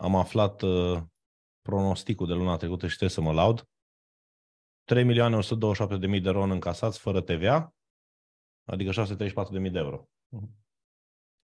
am aflat uh, pronosticul de luna trecută și trebuie să mă laud. 3.127.000 de ron încasați fără TVA, adică 634.000 de euro. Mhm.